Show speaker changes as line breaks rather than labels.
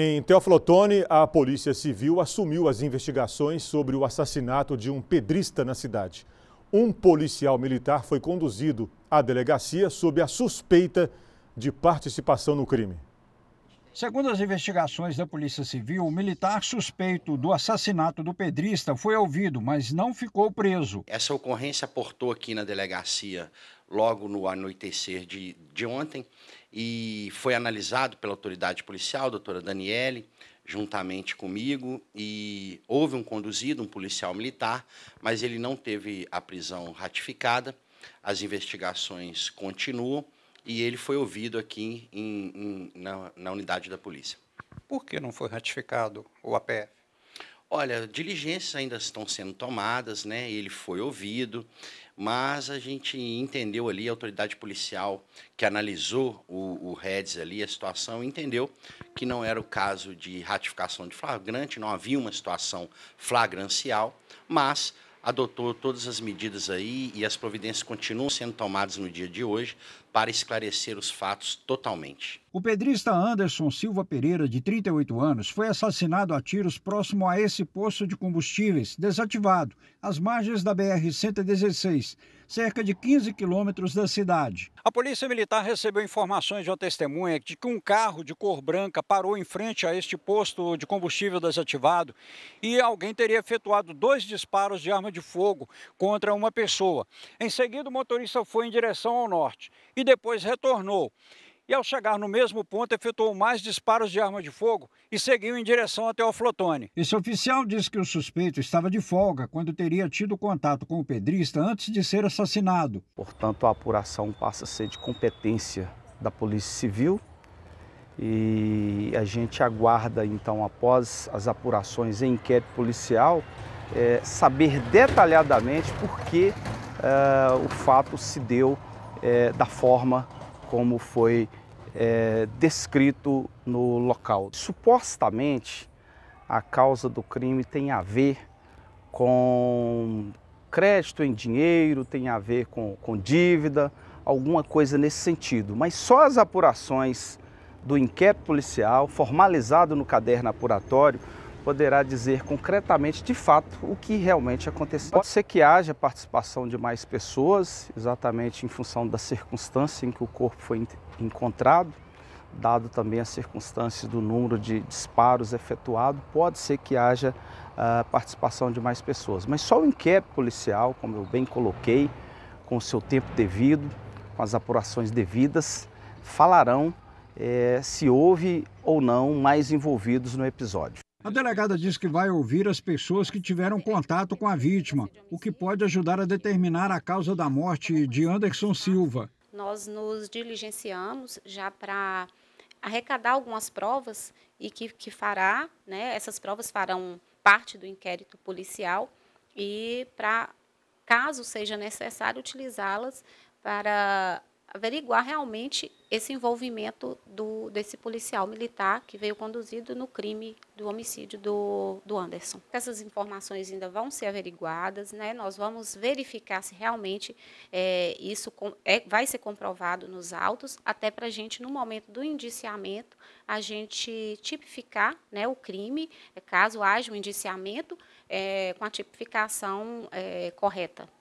Em Teoflotone, a Polícia Civil assumiu as investigações sobre o assassinato de um pedrista na cidade. Um policial militar foi conduzido à delegacia sob a suspeita de participação no crime.
Segundo as investigações da Polícia Civil, o militar suspeito do assassinato do pedrista foi ouvido, mas não ficou preso.
Essa ocorrência aportou aqui na delegacia logo no anoitecer de, de ontem e foi analisado pela autoridade policial, doutora Daniele, juntamente comigo, e houve um conduzido, um policial militar, mas ele não teve a prisão ratificada. As investigações continuam e ele foi ouvido aqui em, em, na, na unidade da polícia. Por que não foi ratificado o APF? Olha, diligências ainda estão sendo tomadas, né? Ele foi ouvido, mas a gente entendeu ali, a autoridade policial que analisou o, o Reds ali, a situação, entendeu que não era o caso de ratificação de flagrante, não havia uma situação flagrancial, mas adotou todas as medidas aí e as providências continuam sendo tomadas no dia de hoje para esclarecer os fatos totalmente.
O pedrista Anderson Silva Pereira, de 38 anos, foi assassinado a tiros próximo a esse poço de combustíveis, desativado, às margens da BR-116, cerca de 15 quilômetros da cidade. A polícia militar recebeu informações de uma testemunha de que um carro de cor branca parou em frente a este posto de combustível desativado e alguém teria efetuado dois disparos de arma de fogo contra uma pessoa. Em seguida, o motorista foi em direção ao norte e depois retornou e, ao chegar no mesmo ponto, efetuou mais disparos de arma de fogo e seguiu em direção até o Flotone. Esse oficial diz que o suspeito estava de folga quando teria tido contato com o pedrista antes de ser assassinado. Portanto, a apuração passa a ser
de competência da Polícia Civil e a gente aguarda, então, após as apurações em inquérito policial, é, saber detalhadamente por que é, o fato se deu é, da forma como foi é, descrito no local. Supostamente, a causa do crime tem a ver com crédito em dinheiro, tem a ver com, com dívida, alguma coisa nesse sentido. Mas só as apurações do inquérito policial, formalizado no caderno apuratório, poderá dizer concretamente, de fato, o que realmente aconteceu. Pode ser que haja participação de mais pessoas, exatamente em função da circunstância em que o corpo foi encontrado, dado também as circunstâncias do número de disparos efetuados, pode ser que haja uh, participação de mais pessoas. Mas só o inquérito policial, como eu bem coloquei, com o seu tempo devido, com as apurações devidas, falarão eh, se houve ou não mais
envolvidos no episódio. A delegada diz que vai ouvir as pessoas que tiveram contato com a vítima, o que pode ajudar a determinar a causa da morte de Anderson Silva.
Nós nos diligenciamos já para arrecadar algumas provas e que, que fará, né, essas provas farão parte do inquérito policial e para, caso seja necessário, utilizá-las para averiguar realmente esse envolvimento do, desse policial militar que veio conduzido no crime do homicídio do, do Anderson. Essas informações ainda vão ser averiguadas, né? nós vamos verificar se realmente é, isso com, é, vai ser comprovado nos autos, até para a gente, no momento do indiciamento, a gente tipificar né, o crime, é, caso haja um indiciamento, é, com a tipificação é, correta.